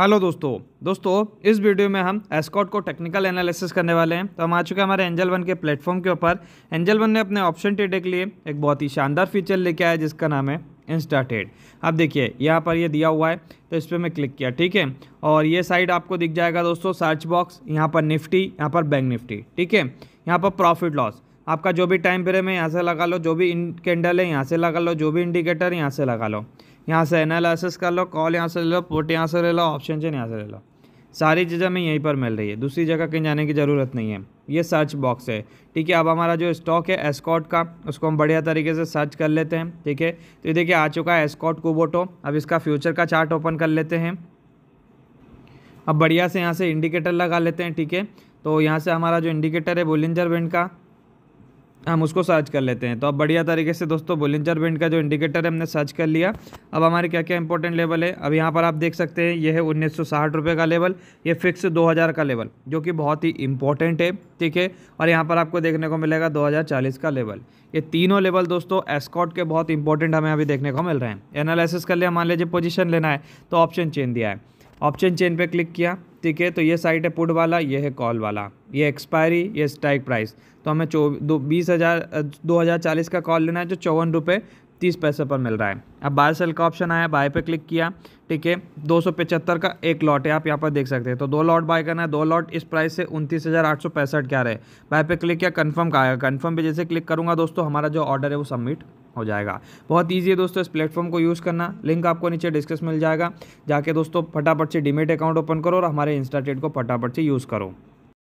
hello दोस्तों दोस्तों इस वीडियो में हम एस्कॉट को टेक्निकल एनालिसिस करने वाले हैं तो हम आ चुके हैं हमारे एंजल वन के प्लेटफॉर्म के ऊपर एंजल वन ने अपने ऑप्शन ट्रेड के लिए एक बहुत ही शानदार फीचर लेके आया जिसका नाम है इंस्टा ट्रेड अब देखिए यहाँ पर ये दिया हुआ है तो इस पर मैं क्लिक किया ठीक है और ये साइड आपको दिख जाएगा दोस्तों सर्च बॉक्स यहाँ पर निफ्टी यहाँ पर बैंक निफ्टी ठीक है यहाँ पर प्रॉफिट लॉस आपका जो भी टाइम पीरियड है यहाँ से लगा लो जो भी कैंडल है यहाँ से लगा लो जो भी इंडिकेटर यहाँ से लगा लो यहाँ से एनालिसिस कर लो कॉल यहाँ से ले लो पोर्ट यहाँ से ले लो ऑप्शन चेन यहाँ से ले लो सारी चीज़ें हमें यहीं पर मिल रही है दूसरी जगह कहीं जाने की ज़रूरत नहीं है ये सर्च बॉक्स है ठीक है अब हमारा जो स्टॉक है एस्कॉट का उसको हम बढ़िया तरीके से सर्च कर लेते हैं ठीक है तो ये देखिए आ चुका है एस्कॉट कोबोटो अब इसका फ्यूचर का चार्ट ओपन कर लेते हैं अब बढ़िया से यहाँ से इंडिकेटर लगा लेते हैं ठीक है तो यहाँ से हमारा जो इंडिकेटर है बोलिंजर बैंड का हम उसको सर्च कर लेते हैं तो अब बढ़िया तरीके से दोस्तों बुलिंजर बैंड का जो इंडिकेटर है हमने सर्च कर लिया अब हमारे क्या क्या इंपॉर्टेंट लेवल है अब यहाँ पर आप देख सकते हैं ये है उन्नीस रुपए का लेवल ये फिक्स 2000 का लेवल जो कि बहुत ही इंपॉर्टेंट है ठीक है और यहाँ पर आपको देखने को मिलेगा दो का लेवल ये तीनों लेवल दोस्तों एस्कॉट के बहुत इंपॉर्टेंट हमें अभी देखने को मिल रहे हैं एनालिसिस कर लिया मान लीजिए पोजिशन लेना है तो ऑप्शन चेंज दिया है ऑप्शन चेन पे क्लिक किया ठीक है तो ये साइट है पुट वाला ये है कॉल वाला ये एक्सपायरी ये स्ट्राइक प्राइस तो हमें चौ दो बीस हज़ार दो हज़ार चालीस का कॉल लेना है जो चौवन रुपये तीस पैसे पर मिल रहा है अब बाय सेल का ऑप्शन आया बाय पे क्लिक किया ठीक है दो सौ पचहत्तर का एक लॉट है आप यहाँ पर देख सकते हैं तो दो लॉट बाय करना है दो लॉट इस प्राइस से उनतीस हज़ार आठ सौ पैंसठ क्या रहे बाय पे क्लिक किया कन्फर्म का आएगा कन्फर्म पे जैसे क्लिक करूँगा दोस्तों हमारा जो ऑर्डर है वो सबमिट हो जाएगा बहुत ईजी है दोस्तों इस प्लेटफॉर्म को यूज़ करना लिंक आपको नीचे डिस्कस मिल जाएगा जाके दोस्तों फटाफट से डिमेट अकाउंट ओपन करो और हमारे इंस्टाटेट को फटाफट से यूज़ करो